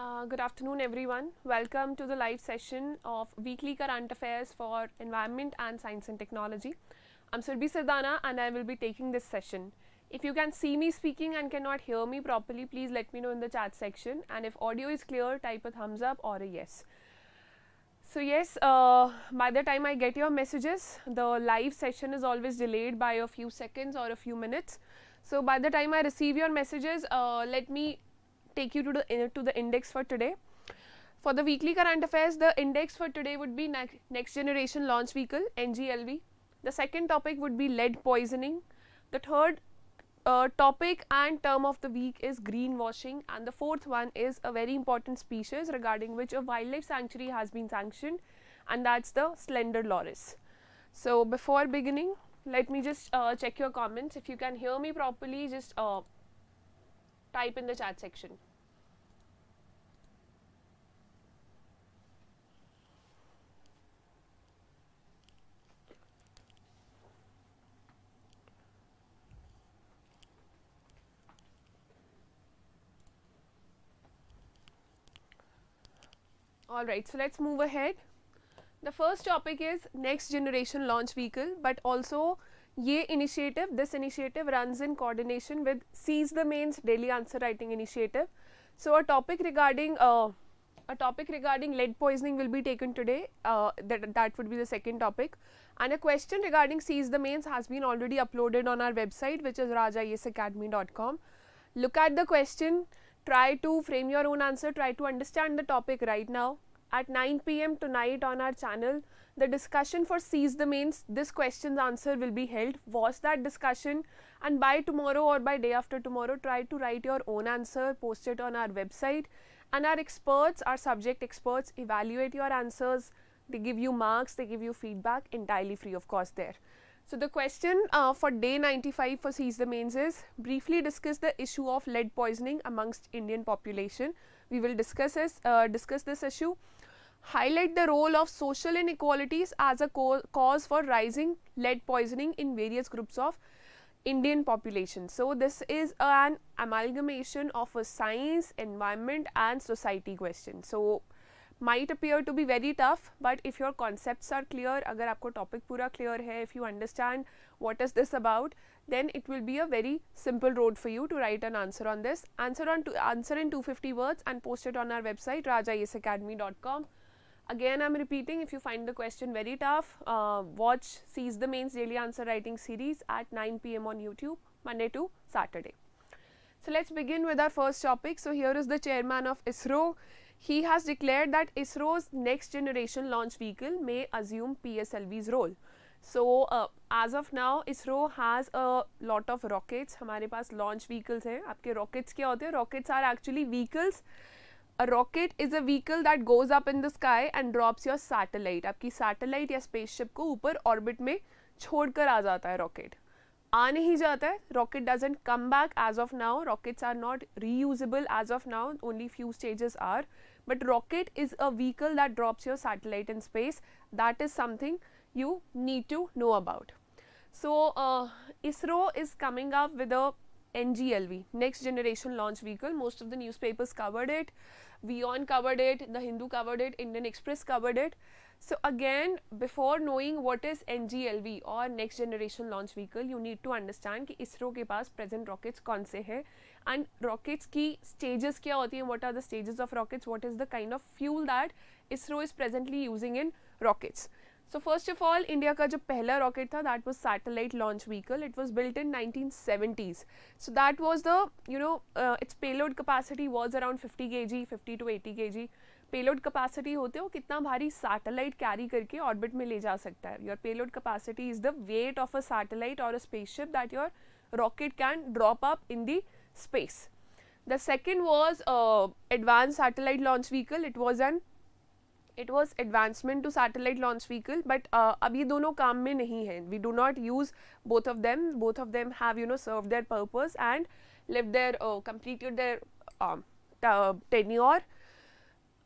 Uh, good afternoon, everyone. Welcome to the live session of Weekly Current Affairs for Environment and Science and Technology. I'm Surbhi Sardana and I will be taking this session. If you can see me speaking and cannot hear me properly, please let me know in the chat section. And if audio is clear, type a thumbs up or a yes. So yes, uh, by the time I get your messages, the live session is always delayed by a few seconds or a few minutes. So by the time I receive your messages, uh, let me take you to the, to the index for today. For the weekly current affairs, the index for today would be ne next generation launch vehicle NGLV. The second topic would be lead poisoning. The third uh, topic and term of the week is greenwashing and the fourth one is a very important species regarding which a wildlife sanctuary has been sanctioned and that's the slender loris. So before beginning, let me just uh, check your comments. If you can hear me properly, just uh, type in the chat section. Alright, so let's move ahead. The first topic is next generation launch vehicle, but also ye initiative, this initiative runs in coordination with Seize the Mains daily answer writing initiative. So a topic regarding uh, a topic regarding lead poisoning will be taken today, uh, that, that would be the second topic. And a question regarding Seize the Mains has been already uploaded on our website which is rajaiacademy.com. Look at the question, Try to frame your own answer, try to understand the topic right now. At 9 pm tonight on our channel, the discussion for Seize the Mains, this question's answer will be held. Watch that discussion and by tomorrow or by day after tomorrow, try to write your own answer, post it on our website. And our experts, our subject experts, evaluate your answers. They give you marks, they give you feedback entirely free of cost there. So, the question uh, for day 95 for Seize the Mains is briefly discuss the issue of lead poisoning amongst Indian population. We will discuss this, uh, discuss this issue. Highlight the role of social inequalities as a cause for rising lead poisoning in various groups of Indian population. So, this is an amalgamation of a science, environment and society question. So, might appear to be very tough but if your concepts are clear agar aapko topic pura clear hai if you understand what is this about then it will be a very simple road for you to write an answer on this answer on to, answer in 250 words and post it on our website rajayasacademy.com. again i'm repeating if you find the question very tough uh, watch seize the mains daily answer writing series at 9 pm on youtube monday to saturday so let's begin with our first topic so here is the chairman of isro He has declared that ISRO's next generation launch vehicle may assume PSLV's role. So as of now ISRO has a lot of rockets हमारे पास launch vehicles हैं आपके rockets क्या होते हैं rockets are actually vehicles a rocket is a vehicle that goes up in the sky and drops your satellite आपकी satellite या spaceship को ऊपर ऑर्बिट में छोड़ कर आ जाता है रॉकेट आ नहीं जाता है rocket doesn't come back as of now rockets are not reusable as of now only few stages are but rocket is a vehicle that drops your satellite in space that is something you need to know about. So, uh, ISRO is coming up with a NGLV, Next Generation Launch Vehicle. Most of the newspapers covered it, Vion covered it, The Hindu covered it, Indian Express covered it. So again, before knowing what is NGLV or Next Generation Launch Vehicle, you need to understand कि इसरो के पास present rockets कौन से हैं and rockets की stages क्या होती हैं what are the stages of rockets what is the kind of fuel that ISRO is presently using in rockets. So first of all, India का जो पहला rocket था that was satellite launch vehicle. It was built in 1970s. So that was the you know uh, its payload capacity was around 50 kg, 50 to 80 kg. Payload capacity होते हो कितना भारी satellite carry करके orbit में ले जा सकता है your payload capacity is the weight of a satellite और a spaceship that your rocket can drop up in the space the second was advance satellite launch vehicle it was an it was advancement to satellite launch vehicle but अभी दोनों काम में नहीं है we do not use both of them both of them have you know serve their purpose and leave their complete there tenure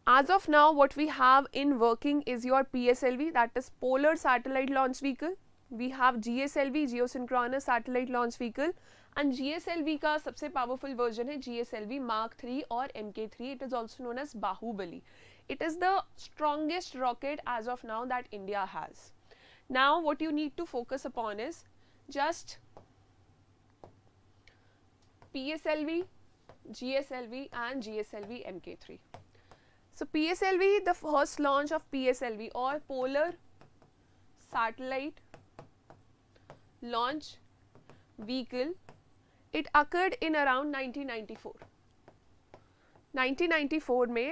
As of now, what we have in working is your PSLV, that is Polar Satellite Launch Vehicle. We have GSLV, Geosynchronous Satellite Launch Vehicle. And GSLV का सबसे powerful version है GSLV Mark 3 or MK3. It is also known as Bahubali. It is the strongest rocket as of now that India has. Now, what you need to focus upon is just PSLV, GSLV and GSLV MK3. So P S L V the first launch of P S L V और polar satellite launch 1994 1994 में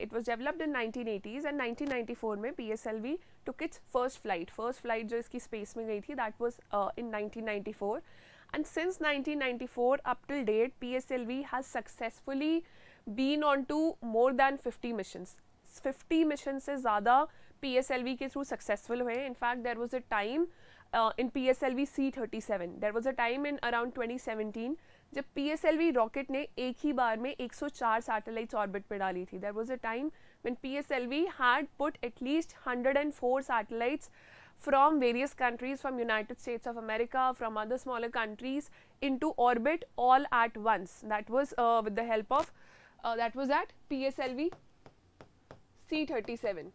it was developed in 1980s eighties and nineteen में P S L V took its first flight first flight जो इसकी space में गई थी that was in nineteen ninety four and since nineteen ninety four up till date P S L V has successfully been on to more than fifty mission fifty mission से ज़्यादा P S L V के through successful हुए in fact there was a time in P S L V C thirty seven there was a time in around twenty seventeen जब P S L V rocket ने एक ही बार में एक सौ चार satellites orbit पर डाली थी there was a time one P S L V had put at least hundred and four satellites from various countries from United States of America from other smaller countries into orbit all at once that was with the help of uh, that was at PSLV C37.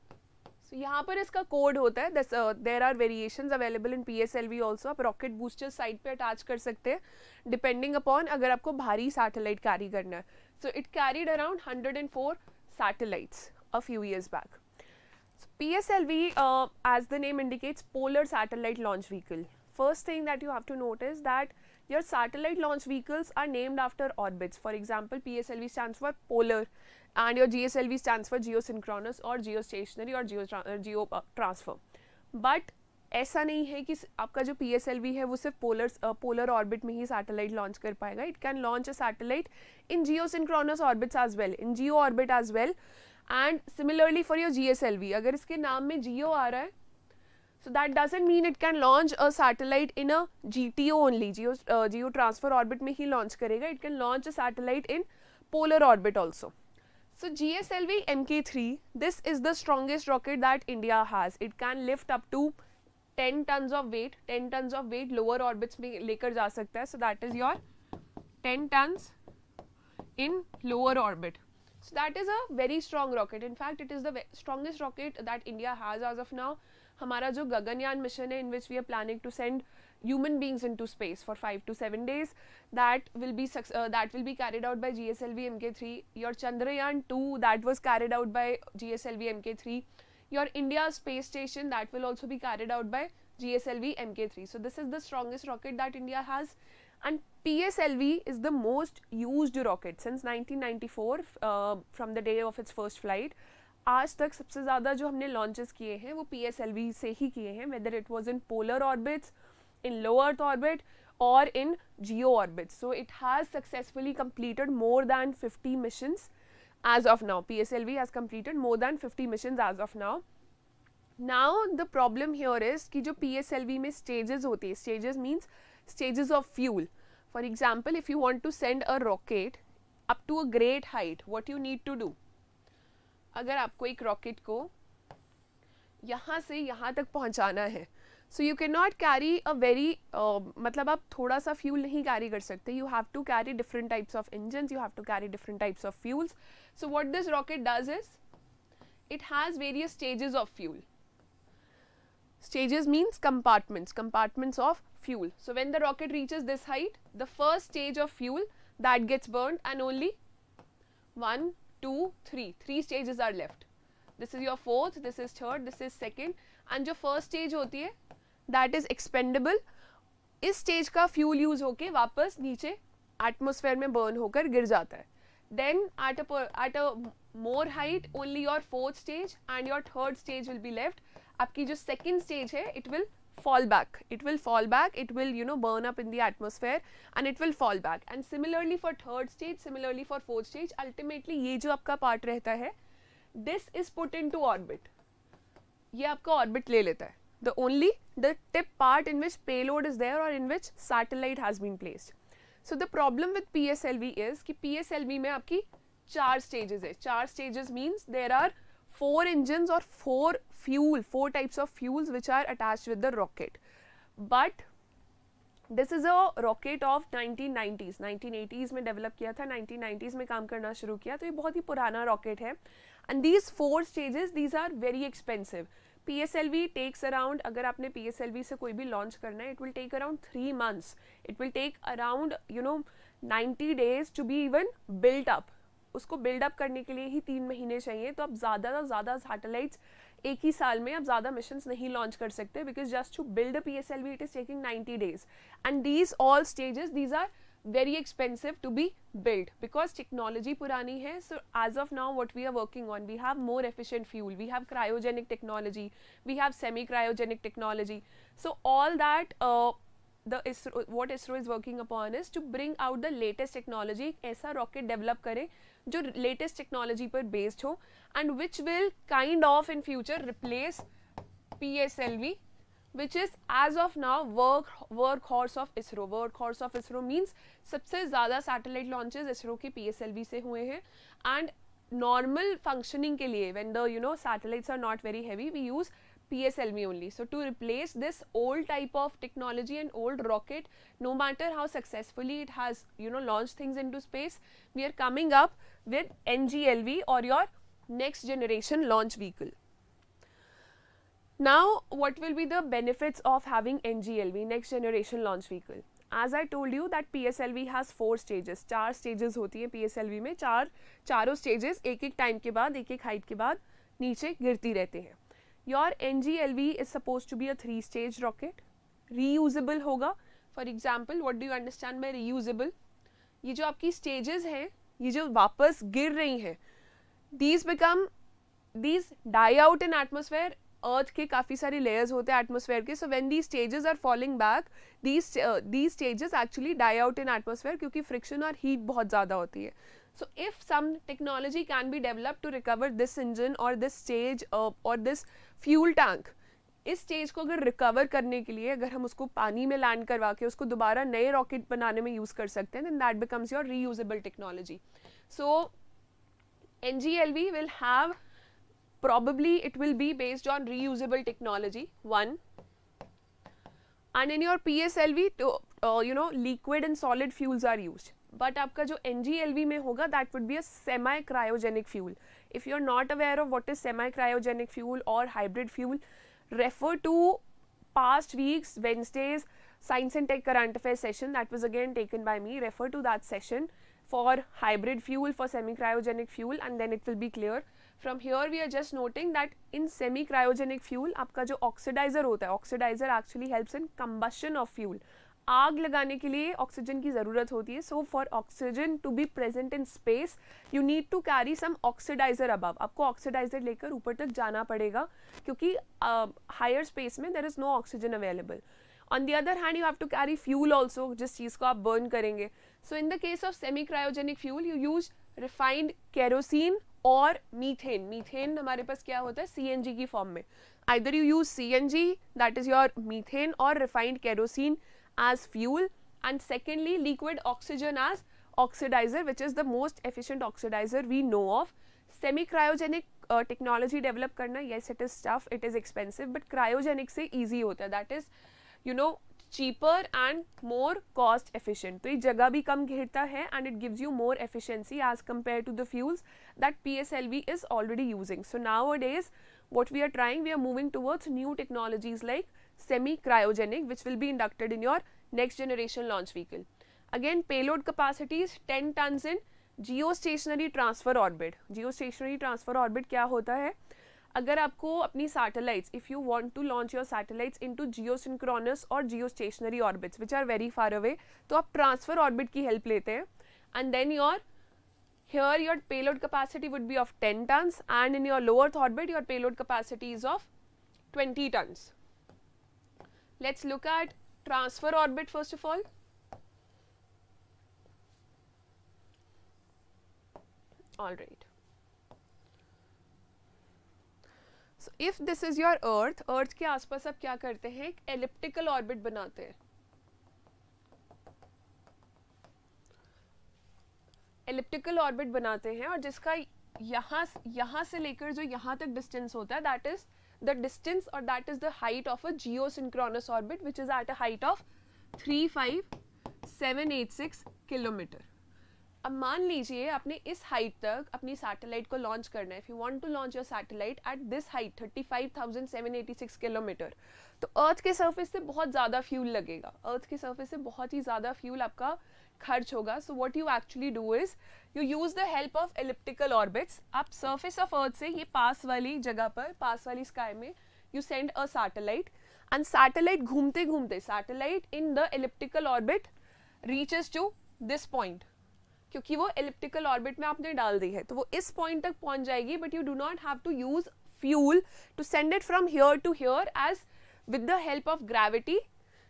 So यहाँ पर इसका code होता है दस there are variation available in P S L V also आप rocket booster side पर attach कर सकते हैं डिपेंडिंग अपॉन अगर आपको भारी सैटेलाइट कैरी करना है so it carried around hundred and four satellites a few years back PSLV, uh, as the name indicates, polar satellite launch vehicle. First thing that you have to note is that Your satellite launch vehicles are named after orbits. For example, PSLV stands for polar and your GSLV stands for geosynchronous or geostationary or geo, uh, geo uh, transfer. But ऐसा नहीं है कि आपका जो PSLV S L V है वो सिर्फ polar polar orbit में ही सैटेलाइट लॉन्च कर पाएगा it can launch a satellite in geosynchronous orbits as well in geo orbit as well and similarly for your G S L V अगर इसके नाम में जियो आ रहा है So that doesn't mean it can launch a satellite in a GTO only, geo, uh, geo transfer orbit mein hi launch karega. It can launch a satellite in polar orbit also. So GSLV Mk3, this is the strongest rocket that India has. It can lift up to 10 tons of weight, 10 tons of weight lower orbits में lekar ja sakta hai. So that is your 10 tons in lower orbit. So that is a very strong rocket. In fact, it is the strongest rocket that India has as of now. हमारा जो Gaganyaan mission है in which we are planning to send human beings into space for five to seven days that will be that will be carried out by G S L V M K three your Chandrayaan two that was carried out by G S L V M K three your India space station that will also भी carried out by G S L V M K three so this is the strongest rocket that India has and P S L V is the most use rocket since nineteen ninety four from the day of its first flight आज तक सबसे ज़्यादा जो हमने launches किए हैं वो P से ही किए हैं whether it was in polar orbits in low earth orbit और in geo orbit so it has successfully completed more than fifty mission as of now P S L V has completed more than fifty mission as of now now the problem here is कि जो पी S L V में stages होते हैं stages means stages of fuel for example if you want to send a rocket up to a great height what you need to do अगर आपको एक rocket को यहाँ से यहाँ तक पहुँचाना है so you can not carry a very मतलब आप थोड़ा सा फ्यूल नहीं कैरी कर सकते you have to carry different types of engine you have to carry different types of fuels so what this rocket does is it has various stages of fuel stages means compartments compartments of fuel so when the rocket reaches this height the first stage of fuel that gets burn and only one two three three stages are left this is your fourth this is third this is second and जो first stage होती है that is expendable इस stage का fuel use होके वापस नीचे atmosphere में burn होकर गिर जाता है then at at a more height only your fourth stage and your third stage will be left आपकी जो सेकेंड स्टेज है it will fall back it will fall back it will you know burn up in the atmosphere and it will fall back and similarly for third stage similarly for fourth stage ultimately ye jo aapka part rehta hai this is put into orbit ye aapka orbit le leta hai the only the tip part in which payload is there or in which satellite has been placed so the problem with PSLV is ki PSLV mein aapki char stages hai char stages means there are four engine और four fuel four types of fuels which are attach with the rocket but this is a rocket of 1990s 1980s में develop किया था 1990s में काम करना शुरू किया तो ये बहुत ही पुराना रॉकेट है and these four stages these are very expensive P S L V takes around अगर आपने पी एस एल वी से कोई भी लॉन्च करना है it will take around three months it will take around you know ninety days to be even built up उसको build up करने के लिए ही तीन महीने चाहिए तो अब ज़्यादा से ज़्यादा सैटेलाइट्स एक ही साल में आप ज़्यादा मिशन नहीं लॉन्च कर सकते because just to build a S L V it is taking ninety days and these all stages these are very expensive to be build because technology पुरानी है so as of now what we are working on we have more efficient fuel we have cryogenic technology we have semi cryogenic technology so all that the ISRO what ISRO is working upon is to bring out the latest technology एक ऐसा rocket develop करें जो latest technology पर based हो and which will kind of in future replace P S L V which is as of now work workhorse of ISRO workhorse of ISRO means सबसे ज़्यादा satellite launches ISRO के P S L V से हुए हैं and normal functioning के लिए when the you know satellites are not very heavy we use P S L V only so to replace this old type of technology and old rocket no matter how successfully it has you know launch things into space we are coming up N G L V और your next or launch vehicle generation what will be the will of having N G L V next generation launch vehicle as I told you that P S L V has four stages चार स्टेजेस होती हैं P S L V में चार चारों stages एक एक time के बाद एक एक हाइट के बाद नीचे गिरती रहते हैं your N G L V is suppose to be a three stage rocket reusable होगा for example what do you understand by reusable ये जो आपकी स्टेजेस हैं ये जो वापस गिर रही हैं these become these die out in atmosphere earth के काफ़ी सारे लेयर्स होते हैं एटमोसफेयर के so when these stages are falling back these these stages actually die out in atmosphere क्योंकि फ्रिक्शन और हीट बहुत ज़्यादा होती है so if some technology can be develop to recover this engine और दिस स्टेज और this fuel tank इस stage को अगर रिकवर करने के लिए अगर हम उसको पानी में लैंड करवा के उसको दोबारा नए रॉकेट बनाने में यूज़ कर सकते हैं that becomes your reusable technology so N G L V will have probably it will be based on reusable technology one and in your P S L V you know liquid and solid fuels are use but आपका जो N G L we में होगा that would be a semi cryogenic fuel if you are not aware of what is semi cryogenic fuel और hybrid fuel refer to past week's Wednesday's Science and Tech Current Affairs session that was again taken by me. Refer to that session for hybrid fuel, for semi-cryogenic fuel and then it will be clear. From here we are just noting that in semi-cryogenic fuel, आपका जो oxidizer होता है, oxidizer actually helps in combustion of fuel. आग लगाने के लिए oxygen की ज़रूरत होती है so for oxygen to be present in space you need to carry some oxidiser above आपको ऑक्सीडाइज़र लेकर ऊपर तक जाना पड़ेगा क्योंकि हायर स्पेस में there is no oxygen available on the other hand you have to carry fuel also जिस चीज़ को आप बर्न करेंगे so in the case of semi cryogenic fuel you use refined kerosene और मीथेन मीथेन हमारे पास क्या होता है सी की फॉर्म में either you use C N G that is your methane और refined kerosene as fuel and secondly liquid oxygen as oxidizer which is the most efficient oxidizer we know of. Semi cryogenic uh, technology develop karna yes it is tough it is expensive but cryogenic se easy hota that is you know cheaper and more cost efficient. तो ये जगह भी कम घेरता है and it gives you more efficiency as compared to the fuels that PSLV is already using. So nowadays what we are trying we are moving towards new technologies like semi cryogenic which will be inducted in your next generation launch vehicle. Again payload capacity is 10 tons in geostationary transfer orbit. Geostationary transfer orbit क्या होता है अगर आपको अपनी satellites if you want to launch your satellites into geosynchronous और geostationary orbits which are very far away तो आप transfer orbit की हेल्प लेते हैं and then your here your payload capacity would be of 10 tons and in your lower orbit your payload capacity is of 20 tons let's look at transfer orbit first of all. All right. So if this is your Earth, Earth के आसपास आप क्या करते हैं एक elliptical orbit बनाते हैं elliptical orbit बनाते हैं और जिसका यहाँ यहाँ से लेकर जो यहाँ तक डिस्टेंस होता है that is the distance or that is the height of a geosynchronous orbit which is at a height of 35786 kilometre अब मान लीजिए आपने इस हाइट तक अपनी सैटेलाइट को लॉन्च करना है if you want to launch your satellite at this height 35,786 kilometre तो अर्थ के सरफेस से बहुत ज़्यादा फ्यूल लगेगा अर्थ के सरफेस से बहुत ही ज़्यादा फ्यूल आपका खर्च होगा so what you actually do is you use the help of elliptical orbits आप सर्फेस ऑफ अर्थ से ये पास वाली जगह पर पास वाली स्काई में you send a satellite and satellite घूमते घूमते satellite in the elliptical orbit reaches to this point क्योंकि वो एलिप्टिकल ऑर्बिट में आपने डाल दी है तो वो इस पॉइंट तक पहुंच जाएगी but you do not have to use fuel to send it from here to here as with the help of gravity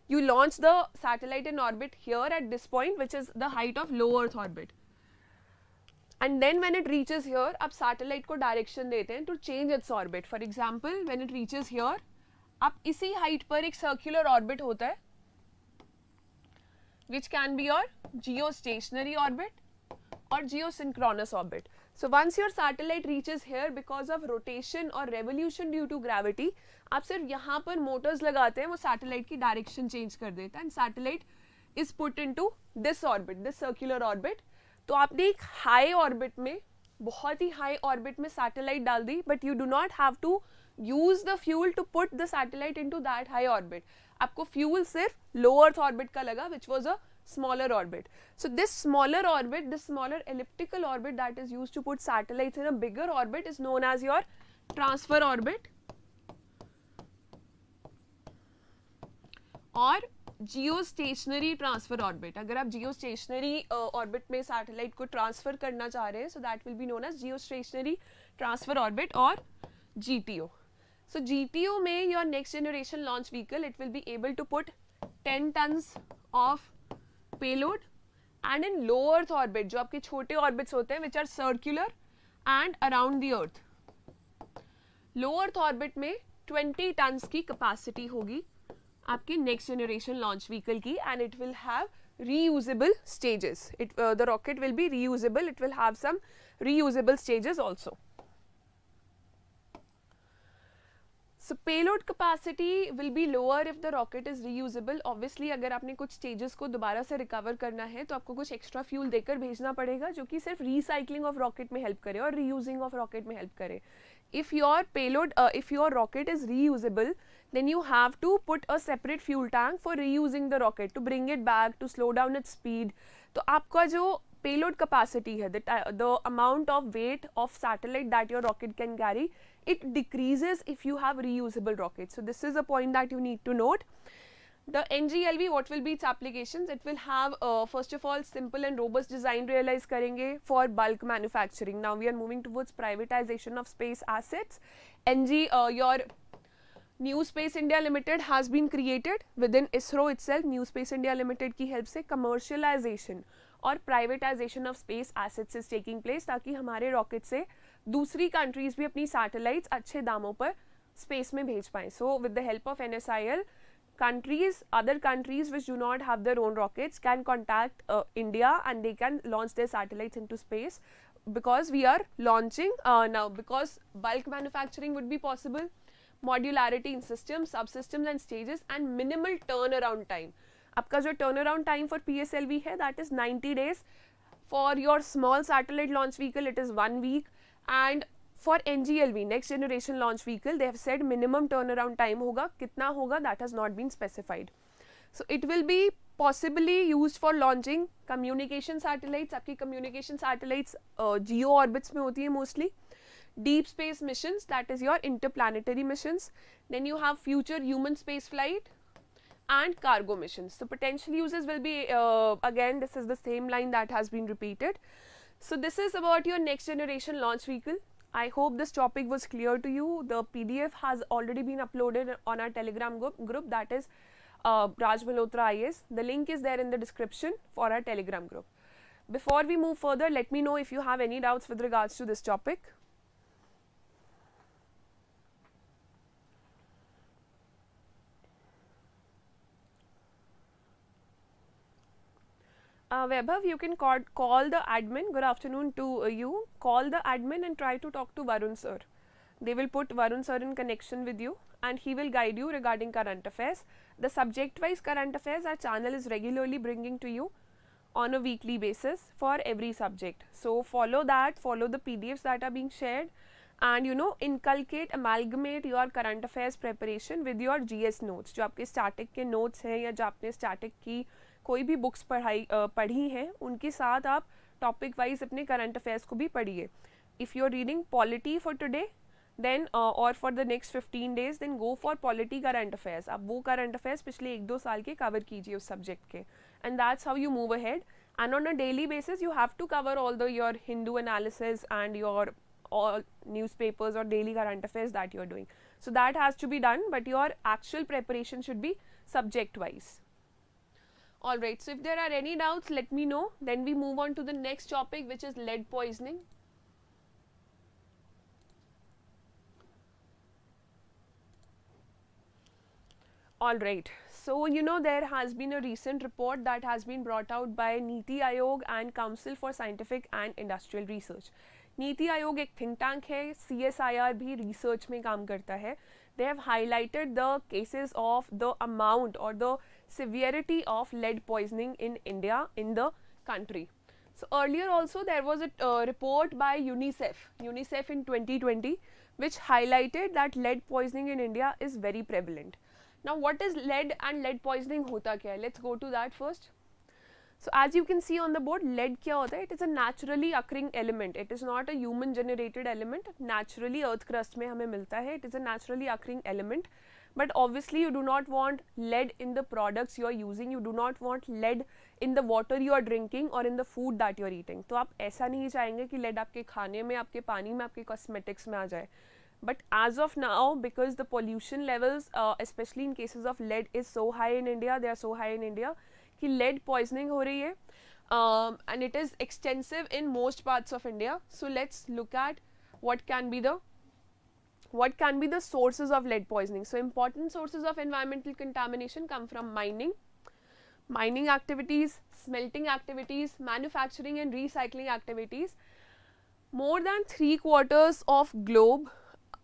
you launch the satellite in orbit here at this point which is the height of low earth orbit and then when it reaches here up satellite ko direction dete to change its orbit for example when it reaches here up isi height पर ek circular orbit hota hai, which can be your geostationary orbit or geosynchronous orbit so once your satellite reach is here because of rotation और revolution due to gravity आप सिर्फ यहाँ पर Motors लगाते हैं वो satellite की डायरेक्शन चेंज कर देता है and satellite is put in to this orbit this circular orbit तो आपने एक हाई ऑर्बिट में बहुत ही हाई ऑर्बिट में सैटेलाइट डाल दी but you do not have to use the fuel to put the satellite in to that high orbit आपको फ्यूल सिर्फ लोअर्थ ऑर्बिट का लगा which was a smaller orbit. So this smaller orbit, this smaller elliptical orbit that is used to put satellites in a bigger orbit is known as your transfer orbit or geostationary transfer orbit. Agar aap geostationary uh, orbit mein satellite ko transfer karna cha rahe, so that will be known as geostationary transfer orbit or GTO. So GTO may your next generation launch vehicle, it will be able to put 10 tons of payload and in low earth orbit जो आपके छोटे orbits होते हैं which are circular and around the earth low earth orbit में 20 tons की capacity होगी आपके next generation launch vehicle की and it will have reusable stages it the rocket will be reusable it will have some reusable stages stages uh, so payload capacity will be lower if the rocket is reusable obviously अगर आपने कुछ stages को दोबारा से recover करना है तो आपको कुछ एक्स्ट्रा फ्यूल देकर भेजना पड़ेगा जो कि सिर्फ रीसाइकलिंग ऑफ रॉकेट में हेल्प करे और रीयूजिंग ऑफ रॉकेट में हेल्प करे if your payload if your rocket is reusable then you have to put a separate fuel tank for reusing the rocket to bring it back to slow down it speed तो आपका जो payload capacity है the amount of weight of satellite that your rocket can carry It decreases if you have reusable rockets. So, this is a point that you need to note. The NGLV, what will be its applications? It will have, uh, first of all, simple and robust design realized. karenge for bulk manufacturing. Now, we are moving towards privatization of space assets. NG, uh, your New Space India Limited has been created within ISRO itself, New Space India Limited ki help se commercialization और privatisation of space assets is taking place ताकि हमारे rocket से दूसरी countries भी अपनी satellites अच्छे दामों पर स्पेस में भेज पाएँ so with the help of N S I L countries other countries which do not have their own rockets can contact uh, india and they can launch their satellites into space because we are launching uh, now because bulk manufacturing would be possible modularity in systems subsystems and stages and minimal turnaround time आपका जो turn around time for P S L V है that is ninety days for your small satellite launch vehicle it is one week and for N G L V next generation launch vehicle they have said minimum turn around time होगा कितना होगा that has not been specified so it will be possibly use for launching communication satellites आपकी communication satellites geo orbits में होती है mostly space mission that is your interplanetary mission then you have future human space flight and cargo missions. So potential uses will be uh, again this is the same line that has been repeated. So this is about your next generation launch vehicle. I hope this topic was clear to you. The PDF has already been uploaded on our telegram group, group that is uh, Raj Malhotra IS. The link is there in the description for our telegram group. Before we move further, let me know if you have any doubts with regards to this topic. Uh, Vaibhav, you can call, call the admin. Good afternoon to uh, you. Call the admin and try to talk to Varun sir. They will put Varun sir in connection with you and he will guide you regarding current affairs. The subject wise current affairs our channel is regularly bringing to you on a weekly basis for every subject. So, follow that, follow the PDFs that are being shared and you know inculcate amalgamate your current affairs preparation with your GS notes Jo aapke static ke notes हैं ya jo aapne static ki की कोई भी books पढ़ाई पढ़ी हैं उनके साथ आप टॉपिक वाइज अपने करंट अफेयर्स को भी पढ़िए if you are reading polity for today then और for the next fifteen days then go for polity current affairs आप वो करंट अफेयर्स पिछले एक दो साल के कवर कीजिए उस सब्जेक्ट के and that's how you move a ahead and on a daily basis you have to cover all the your Hindu analysis and your all newspapers और daily current affairs that you are doing so that has to be done but your actual preparation should be subject wise Alright, so if there are any doubts, let me know. Then we move on to the next topic which is lead poisoning. Alright, so you know there has been a recent report that has been brought out by Niti Aayog and Council for Scientific and Industrial Research. Niti Aayog एक think tank है CSIR S I R भी research में काम करता है the have highlighted the the of the severity of lead poisoning in India in the country. So earlier also there was a uh, report by UNICEF, UNICEF in 2020 which highlighted that lead poisoning in India is very prevalent. Now what is lead and lead poisoning hota kya? Let's go to that first. So as you can see on the board lead kya hota hai? It is a naturally occurring element. It is not a human generated element. Naturally earth crust mein hume milta hai. It is a naturally occurring element but obviously you do not want lead in the products you are using you do not want lead in the water you are drinking और in the food that you are eating तो आप ऐसा नहीं चाहेंगे कि lead आपके खाने में आपके पानी में आपके cosmetics में आ जाए but as of now because the pollution levels uh, especially in cases of lead is so high in India they are so high in India कि lead poisoning हो रही है um, and it is extensive in most parts of India so let's look at what can be the what can be the sources of lead poisoning. So, important sources of environmental contamination come from mining, mining activities, smelting activities, manufacturing and recycling activities. More than 3 quarters of globe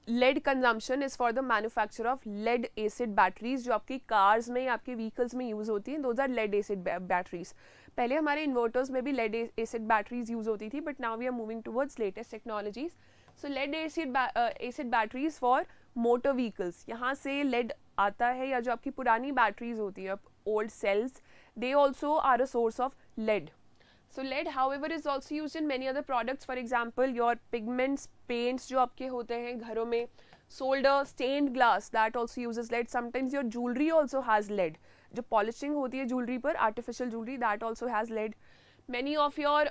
lead consumption is for the manufacture of lead acid batteries जो आपकी cars में your vehicles may use होती हैं those are lead acid batteries. पहले हमारे inverters में भी lead acid batteries use होती थी but now we are moving towards latest technologies. So lead acid acid batteries for motor vehicles यहाँ से लेड आता है या जो आपकी पुरानी बैटरीज होती है old cells they also are a source of lead so lead however is also use in many other products for example your pigments paints जो आपके होते हैं घरों में solder stained glass that also use lead sometimes your jewellery also has lead जो polishing होती है jewellery पर artificial jewellery that also has lead many of your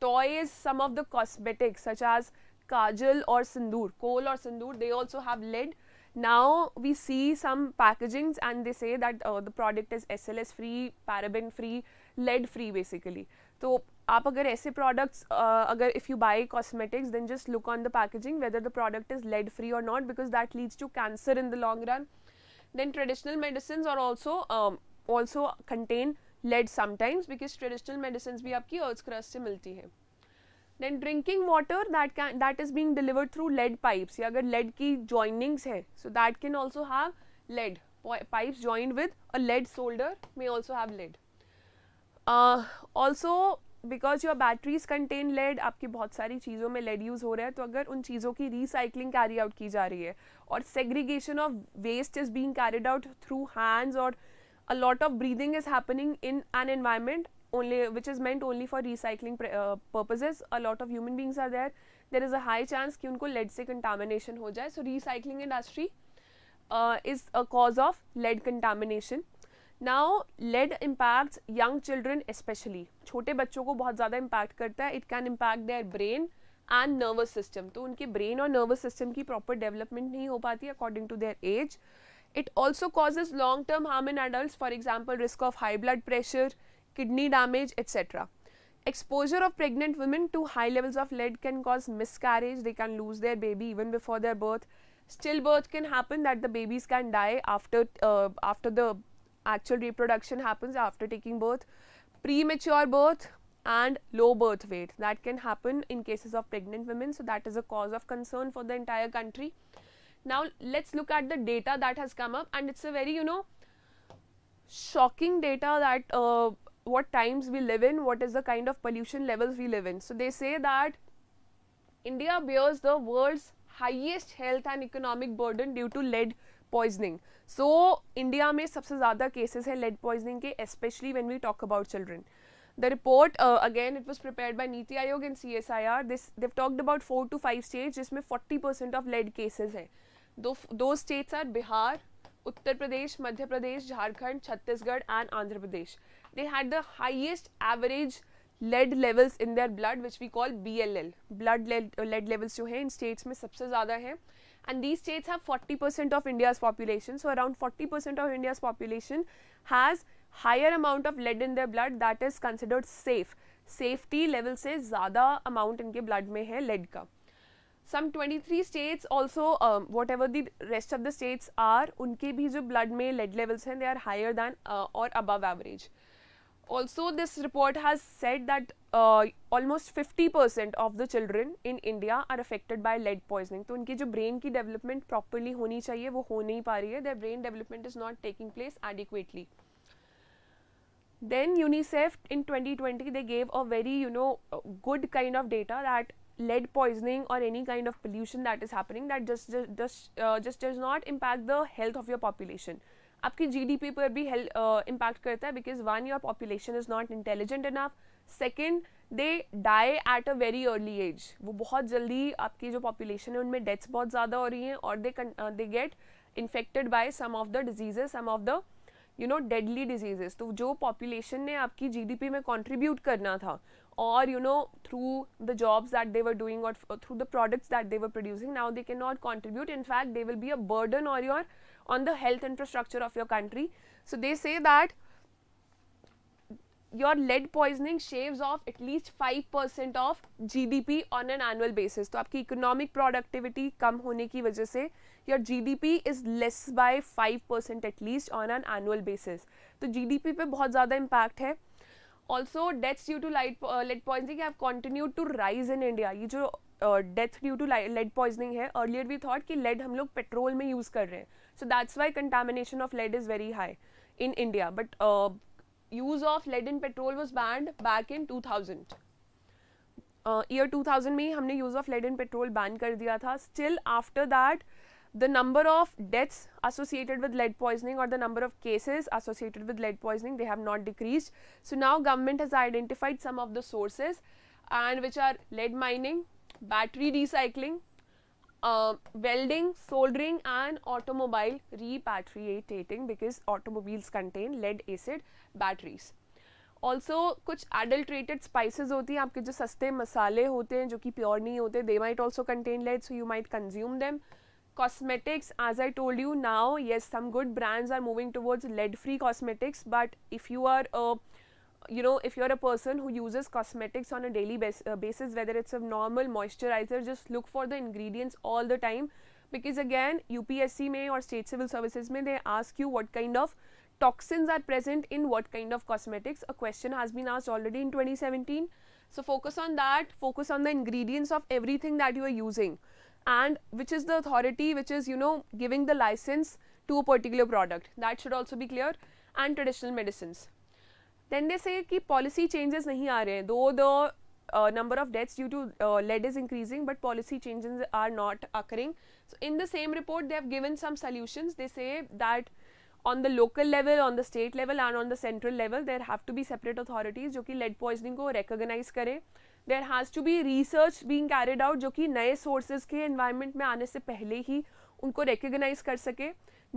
toys some of the cosmetics such as kajal or sindoor kohl or sindoor they also have lead now we see some packagings and they say that uh, the product is SLS free, paraben free, lead free basically. So आप अगर ऐसे products uh, अगर if you buy cosmetics then just look on the packaging whether the product is lead free or not because that leads to cancer in the long run. Then traditional medicines are also um, also contain lead sometimes because traditional medicines भी आपकी earth crust से मिलती है. Then drinking water that can that is being delivered through lead pipes या अगर lead की joinings है so that can also have lead pipes join with a lead solder may also have lead also because your batteries contain lead आपकी बहुत सारी चीज़ों में lead use हो रहा है तो अगर उन चीज़ों की रिसाइकलिंग कैरी आउट की जा रही है और segregation of waste is being carried out through hands और a lot of breathing is happening in an environment only which is meant only for recycling uh, purposes a lot of human beings are there there is a high chance ki unko lead se contamination ho jaye so recycling industry uh, is a cause of lead contamination now lead impacts young children especially छोटे बच्चों को बहुत ज़्यादा impact करता है it can impact their brain and nervous system तो उनके brain और नर्वस सिस्टम की प्रॉपर डेवलपमेंट नहीं हो पाती according to their age it also causes long term harm in adult for example risk of high blood pressure kidney damage, etc. Exposure of pregnant women to high levels of lead can cause miscarriage, they can lose their baby even before their birth. Stillbirth can happen that the babies can die after, uh, after the actual reproduction happens after taking birth. Premature birth, and low birth weight that can happen in cases of pregnant women so that is a cause of concern for the entire country now let's look at the data that has come up and it's a very you know shocking data that uh, what times we live in, what is the kind of pollution levels we live in. So they say that India bears the world's highest health and economic burden due to lead poisoning. So India में सबसे ज़्यादा cases हैं lead poisoning के especially when we talk about children. The report uh, again it was prepared by Niti Aayog and CSIR. This they've talked about four to five states जिसमें 40% of lead cases हैं. those states are Bihar, Uttar Pradesh, Madhya Pradesh, Jharkhand, Chhattisgarh and Andhra Pradesh. they had the highest average lead levels in their blood which we call BLL blood lead, uh, lead levels जो है इन states में सबसे ज़्यादा है and these states have 40% of India's population so around 40% of India's population has higher amount of lead in their blood that is considered safe safety level से ज़्यादा amount इनके blood में है lead का some 23 states also whatever the rest of the states are उनके भी जो blood में लेड लेवल्स हैं दे आर हायर दैन और above average also this report has said that uh, almost 50% of the children in India are affected by lead poisoning. So, उनकी brain development properly honi चाहिए वो हो नहीं their brain development is not taking place adequately. Then UNICEF in 2020 they gave a very you know uh, good kind of data that lead poisoning or any kind of pollution that is happening that just just just, uh, just does not impact the health of your population. आपकी GDP पर भी impact करता है because one your population is not intelligent enough second they die at a very early age वो बहुत जल्दी आपकी जो पॉपुलेशन है उनमें डेथ्स बहुत ज़्यादा हो रही हैं और they they get infected by some of the diseases some of the you know deadly diseases तो जो पॉपुलेशन ने आपकी जीडीपी में कंट्रीब्यूट करना था और you know through the jobs that they were doing और through the products that they were producing now they can not contribute in fact they will be a burden और your on the health infrastructure of your country. So, they say that your lead poisoning shaves off at least 5% of GDP on an annual basis. to aapki economic productivity kam hone ki wajah se your GDP is less by 5% at least on an annual basis. to GDP pe bahut zyada impact hai Also deaths due to light, uh, lead poisoning have continued to rise in India. ye jo death due to lead poisoning है earlier we thought कि lead हम लोग petrol में use कर रहे हैं so that's why contamination of lead is very high in India but use of lead in petrol was banned back in two thousand year two thousand में ही हमने use of lead in petrol ban कर दिया था still after that the number of deaths associated with lead poisoning और the number of cases associated with lead poisoning they have not decrease so now government has identified some of the sources and which are lead mining battery recycling welding welding and automobile automobile repatriating because automobiles contain lead acid also कुछ adulterated spices होती हैं आपके जो सस्ते मसाले होते हैं जो कि प्योर नहीं होते they might also contain lead so you might consume them cosmetics as I told you now yes some good brands are moving towards lead free cosmetics but if you are you know if you're a person who uses cosmetics on a daily bas uh, basis whether it's a normal moisturizer just look for the ingredients all the time because again UPSC may or state civil services may they ask you what kind of toxins are present in what kind of cosmetics a question has been asked already in 2017 so focus on that focus on the ingredients of everything that you are using and which is the authority which is you know giving the license to a particular product that should also be clear and traditional medicines then they say कि policy changes नहीं आ रहे हैं though the number of deaths due to lead is increasing but policy changes are not occurring so in the same report they have given some solutions they say that on the local level on the state level and on the central level there have to be separate authorities जो कि lead poisoning को recognise करें there has to be research being carried out जो कि नए sources के environment में आने से पहले ही उनको रिकोगनाइज कर सके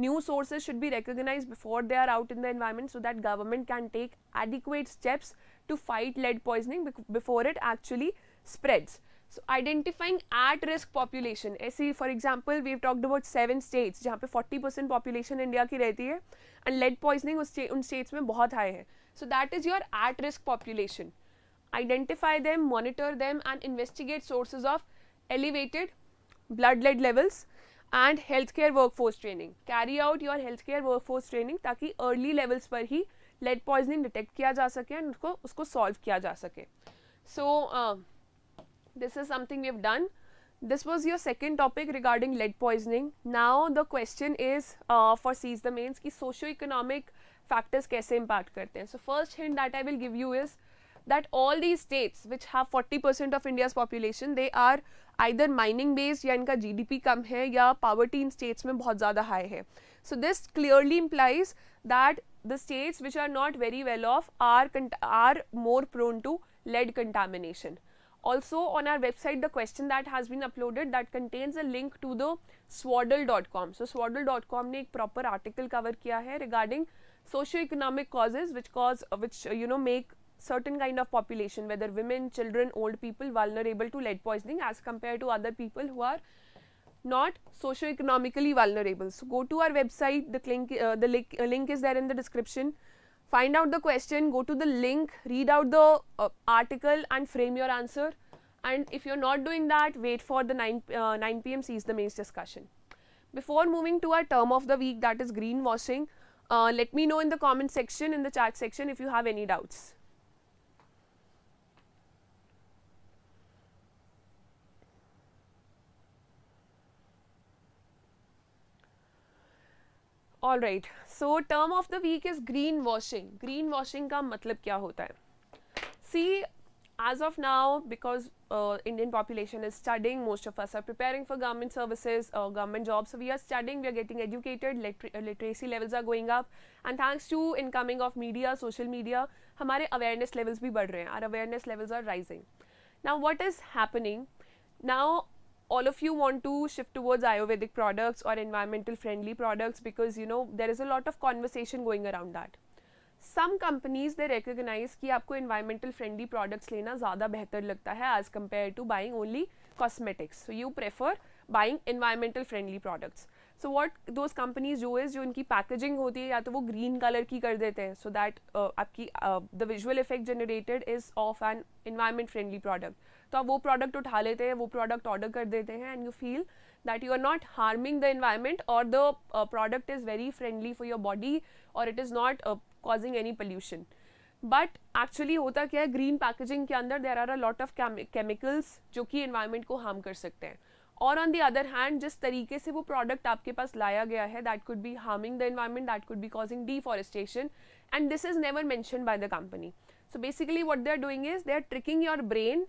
new sources should be recognized before they are out in the environment so that government can take adequate steps to fight lead poisoning be before it actually spreads. So identifying at risk population ऐसी for example we've talked about seven states jahan pe 40 percent population india ki rehti hai and lead poisoning us un states mein bahut high hai so that is your at risk population identify them monitor them and investigate sources of elevated blood lead levels and health care work force training carry out your health care work force training ताकि early levels पर ही lead poisoning detect किया जा सके and उसको उसको solve किया जा सके so this is something you have done this was your second topic regarding lead poisoning now the question is foresees the means की सोशो इकोनॉमिक फैक्टर्स कैसे इम्पैक्ट करते हैं so first hint that I will give you is that all these states which have 40% of India's population, they are either mining based या इनका GDP कम hai ya poverty in states mein bahut ज़्यादा high hai. So this clearly implies that the states which are not very well off are are more prone to lead contamination. Also on our website the question that has been uploaded that contains a link to the swaddle.com. So swaddle.com ne ek proper article cover kia hai regarding socio-economic causes which cause which you know make certain kind of population whether women, children, old people vulnerable to lead poisoning as compared to other people who are not socio-economically vulnerable. So, go to our website the link, uh, the link, uh, link is there in the description find out the question, go to the link, read out the uh, article and frame your answer. And if you're not doing that, wait for the 9, uh, 9 pm Is the mains discussion. Before moving to our term of the week that is greenwashing, uh, let me know in the comment section, in the chat section if you have any doubts. All right so term of the week is green washing green washing का मतलब क्या होता है see as of now because Indian population is starting most of us are preparing for government services government jobs we are starting we are getting educated literacy levels are going up and thanks to incoming of media social media हमारे awareness levels भी बढ़ रहे हैं are awareness levels are rising now what is happening now all of you want to shift towards ayurvedic products or environmental friendly products because you know there is a lot of conversation going around that some companies they recognise कि आपको environmental friendly products लेना ज़्यादा बेहतर लगता है as compare to buying only cosmetics so you prefer buying environmental friendly products so what those companies जो is जो उनकी पैकेजिंग होती है या तो वो ग्रीन कलर की कर देते हैं सो दैट uh, आपकी the visual effect generated is of an environment friendly product तो आप वो प्रोडक्ट उठा लेते हैं वो प्रोडक्ट ऑर्डर कर देते हैं and you feel that you are not harming the environment और the product is very friendly for your body और it is not causing any pollution but actually होता क्या है ग्रीन पैकेजिंग के अंदर there are a lot of chemicals जो कि environment को हार्म कर सकते हैं और ऑन दी अदर हैंड जिस तरीके से वो प्रोडक्ट आपके पास लाया गया है that could be harming the environment that could be causing deforestation and this is never mentioned by the company so basically what they are doing is they are tricking your brain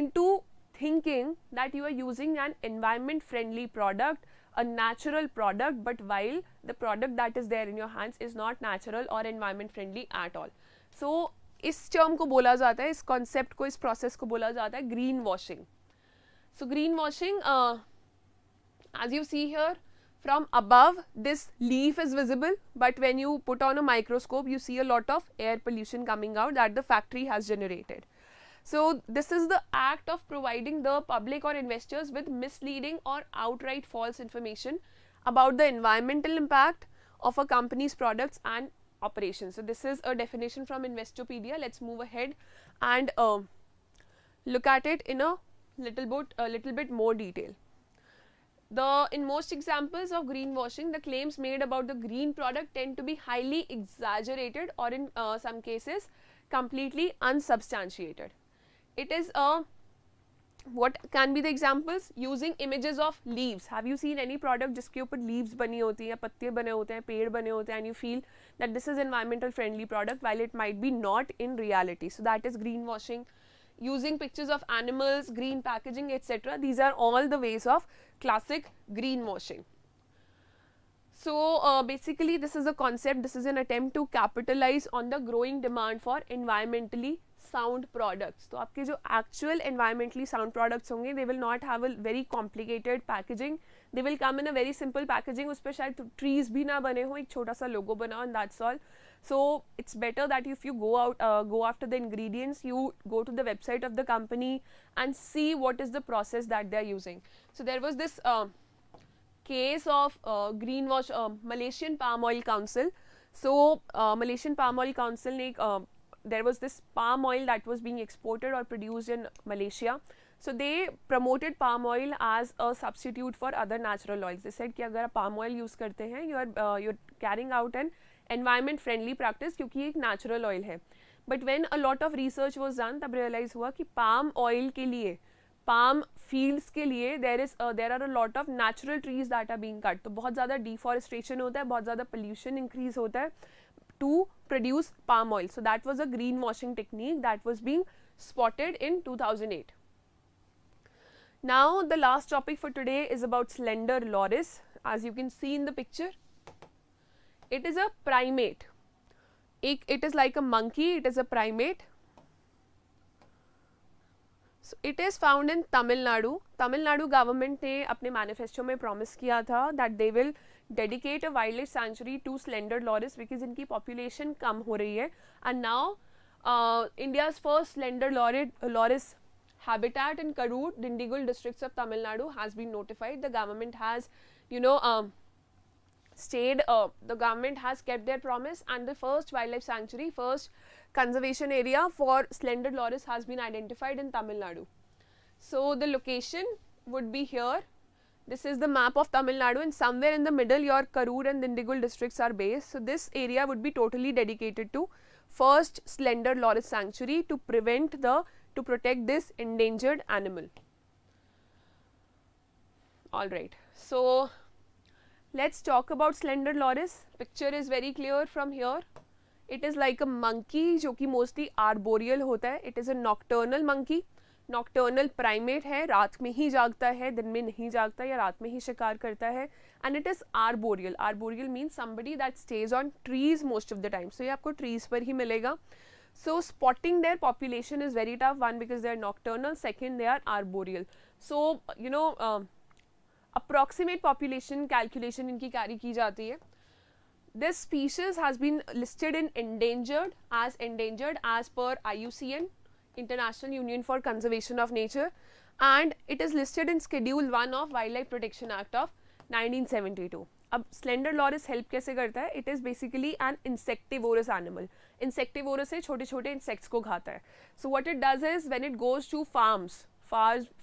into thinking that you are using an environment friendly product a natural product but while the product that is there in your hands is not natural or environment friendly at all so इस term को बोला जाता है इस concept को इस process को बोला uh, as you see here from above this leaf is visible but when you put on a microscope you see a lot of air pollution coming out that the factory has generated so this is the act of providing the public or investors with misleading or outright false information about the environmental impact of a company's products and operations. So this is a definition from Investopedia. Let's move ahead and uh, look at it in a little bit a little bit more detail. The in most examples of greenwashing, the claims made about the green product tend to be highly exaggerated or in uh, some cases completely unsubstantiated. It is a what can be the examples using images of leaves have you seen any product जिसके ऊपर leaves बनी होती हैं पत्ते बने होते हैं पेड़ बने and you feel that this is environmental friendly product while it might be not in reality so that is greenwashing using pictures of animals green packaging etc these are all the ways of classic greenwashing so uh, basically this is a concept this is an attempt to capitalize on the growing demand for environmentally sound products तो आपके जो actual environmentally sound products होंगे they will not have a very complicated packaging they will come in a very simple packaging उस पर शायद trees भी ना बने हो एक छोटा सा लोगो बनाओ and that's all so it's better that if you go out go after the ingredients you go to the website of the company and see what is the process that they are using so there was this case of green wash Malaysian palm oil council so Malaysian palm oil council ने एक uh, there was this palm oil that was being exported or produced in Malaysia. So they promoted palm oil as a substitute for other natural oils. They said कि अगर आप palm oil use करते हैं you are uh, you are carrying out an environment friendly practice क्योंकि एक natural oil है. But when a lot of research was done तब realize हुआ कि palm oil के लिए पाम फील्ड्स के लिए there is there are a lot of natural trees that are being cut तो बहुत ज़्यादा डिफॉरेस्ट्रेशन होता है बहुत ज़्यादा pollution increase होता है to produce palm oil. So, that was a greenwashing technique that was being spotted in 2008. Now, the last topic for today is about slender loris as you can see in the picture. It is a primate. It, it is like a monkey, it is a primate. So, it is found in Tamil Nadu. Tamil Nadu government ने apne manifesto mein promise kiya tha that they will dedicate a wildlife sanctuary to slender loris because इनकी population कम हो and now uh, India's first slender lorid, loris habitat in Karur, Dindigul districts of Tamil Nadu has been notified. The government has, you know, um, stayed, uh, the government has kept their promise and the first wildlife sanctuary, first conservation area for slender loris has been identified in Tamil Nadu. So, the location would be here this is the map of Tamil Nadu and somewhere in the middle your Karur and Dindigul districts are based. So, this area would be totally dedicated to first slender loris sanctuary to prevent the to protect this endangered animal. Alright, so let's talk about slender loris. Picture is very clear from here. It is like a monkey, which is mostly arboreal. Hota hai. It is a nocturnal monkey. Nocturnal primate है रात में ही जागता है दिन में नहीं जागता या रात में ही शिकार करता है and it is arboreal arboreal mean somebody that stays on trees most of the time so ये आपको ट्रीज पर ही मिलेगा so spotting their population is very tough one because they are nocturnal second they are arboreal so you know approximate population calculation इनकी carry की जाती है this species has been listed in endangered as endangered as पर I U C N International Union for Conservation of Nature and it is listed in Schedule 1 of Wildlife Protection Act of 1972. अब slender loris help कैसे करता है it is basically an insectivorous animal insectivorous है छोटे छोटे insects को खाता है so what it does is when it goes to farms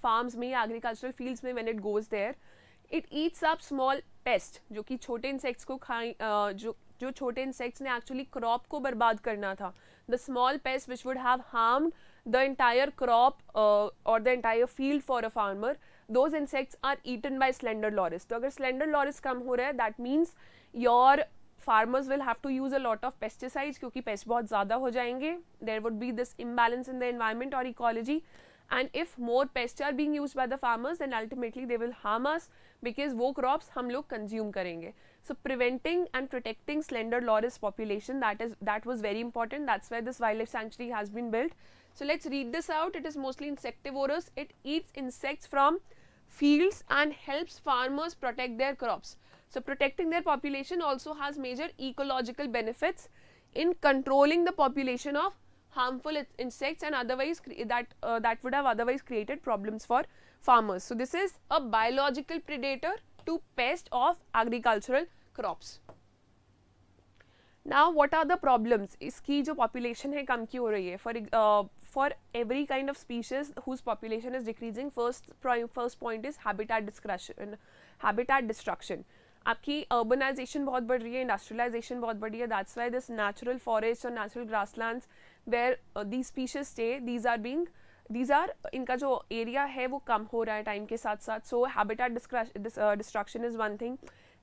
farms में एग्रीकल्चरल फील्ड्स में when it goes there it eats up small pest जो कि छोटे इंसेक्ट्स को खाई जो जो छोटे इंसेक्ट्स ने एक्चुअली क्रॉप को बर्बाद करना था the small pest which would have harmed the entire crop uh, or the entire field for a farmer those insects are eaten by slender loris so if slender loris kam that means your farmers will have to use a lot of pesticides because pests will zyada ho jayenge there would be this imbalance in the environment or ecology and if more pests are being used by the farmers then ultimately they will harm us because those crops we will consume karenge so preventing and protecting slender loris population that is that was very important that's why this wildlife sanctuary has been built so let's read this out. It is mostly insectivorous. It eats insects from fields and helps farmers protect their crops. So protecting their population also has major ecological benefits in controlling the population of harmful insects and otherwise that uh, that would have otherwise created problems for farmers. So this is a biological predator to pest of agricultural crops. Now what are the problem इसकी जो population है कम की हो रही है for for every kind of species whose population is decreasing first first point is habitat discretion habitat destruction आपकी urbanisation बहुत बढ़ रही है इंडस्ट्रियलाइजेशन बहुत बढ़ रही है that's why this natural forest और natural grass land where the species stay these are being these are इनका जो एरिया है वो कम हो रहा है टाइम के साथ साथ सो हैबिटेट डिस्क्रश destruction is one thing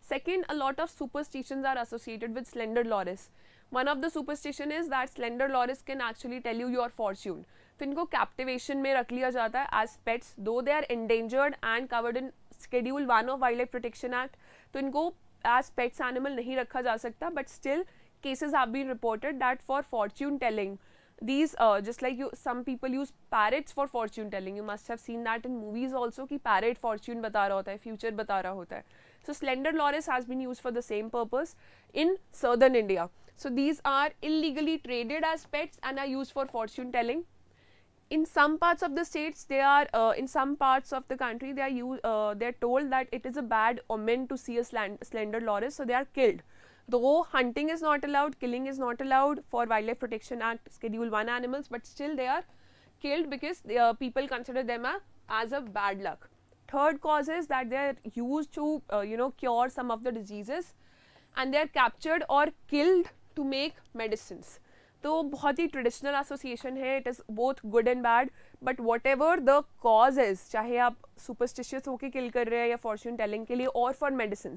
Second, a lot of superstitions are associated with slender loris. One of the superstition is that slender loris can actually tell you your fortune. तो इनको कैप्टिवेशन में रख लिया जाता है as pets though they are endangered and covered in schedule one of wildlife protection act तो इनको as pets animal नहीं रखा जा सकता but still cases have been reported that for fortune telling these uh, just like you some people use parrots for fortune telling you must have seen that in movies also कि parrot fortune बता रहा होता है future बता रहा होता है So slender loris has been used for the same purpose in southern India. So these are illegally traded as pets and are used for fortune telling. In some parts of the states, they are uh, in some parts of the country, they are uh, they are told that it is a bad omen to see a slender loris, so they are killed. Though hunting is not allowed, killing is not allowed for Wildlife Protection Act Schedule 1 animals, but still they are killed because they, uh, people consider them a, as a bad luck. third cause is that they are used to uh, you know cure some of the diseases and they are captured or killed to make medicines तो बहुत ही traditional association है it is both good and bad but whatever the cause is चाहे आप superstitious होके किल कर रहे हैं या फॉर्च्यून टेलिंग के लिए और for medicine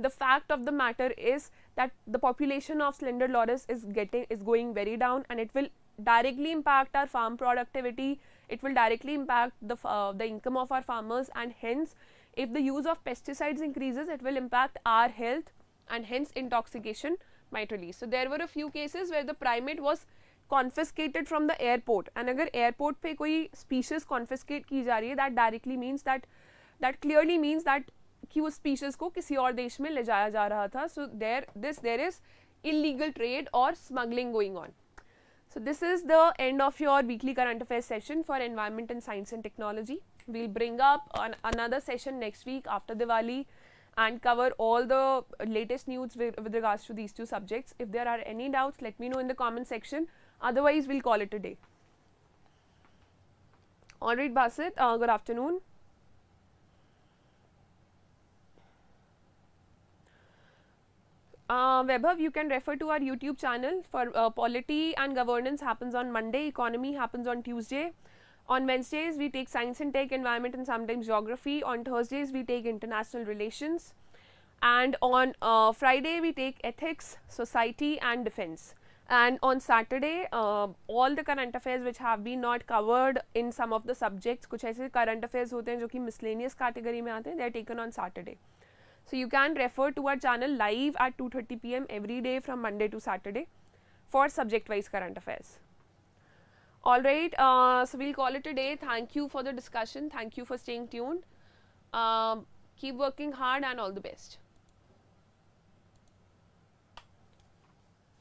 the fact of the matter is that the population of slender loris is getting is going very down and it will directly impact our farm productivity it will directly impact the, uh, the income of our farmers and hence if the use of pesticides increases it will impact our health and hence intoxication might release. So, there were a few cases where the primate was confiscated from the airport and अगर airport pe koi species confiscate ki जा रही that directly means that that clearly means that ki उस species को किसी और देश में ले जाया जा रहा so there this there is illegal trade or smuggling going on so, this is the end of your weekly current affairs session for environment and science and technology. We will bring up an another session next week after Diwali and cover all the latest news with, with regards to these two subjects. If there are any doubts, let me know in the comment section. Otherwise, we will call it a day. Alright, Basit, uh, good afternoon. Vaibhav you can refer to our YouTube channel for polity and governance happens on Monday economy happens on Tuesday on Wednesdays we take science and tech environment and sometimes geography on Thursdays we take international take and on Friday we take ethics society and defence and on Saturday, uh, all the current affairs which have been not covered in some of the subjects, kuch aise current affairs hote hain jo ki miscellaneous category mein aate hain they are taken on Saturday. So you can refer to our channel live at 2.30 pm every day from Monday to Saturday for subject wise current affairs. Alright, uh, so we'll call it a day. Thank you for the discussion. Thank you for staying tuned. Um, keep working hard and all the best.